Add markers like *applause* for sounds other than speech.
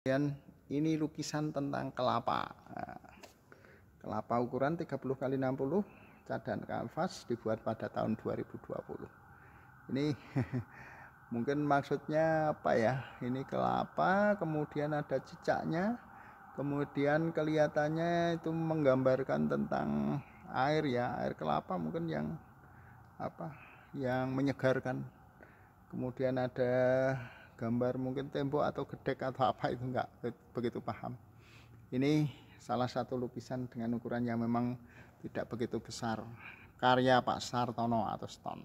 Kemudian ini lukisan tentang kelapa. Nah, kelapa ukuran 30 kali 60 cadangan kanvas dibuat pada tahun 2020. Ini *laughs* mungkin maksudnya apa ya? Ini kelapa, kemudian ada cicaknya, kemudian kelihatannya itu menggambarkan tentang air ya, air kelapa mungkin yang apa? Yang menyegarkan. Kemudian ada gambar mungkin tembok atau gedek atau apa itu enggak begitu paham ini salah satu lukisan dengan ukuran yang memang tidak begitu besar karya Pak Sartono atau Stone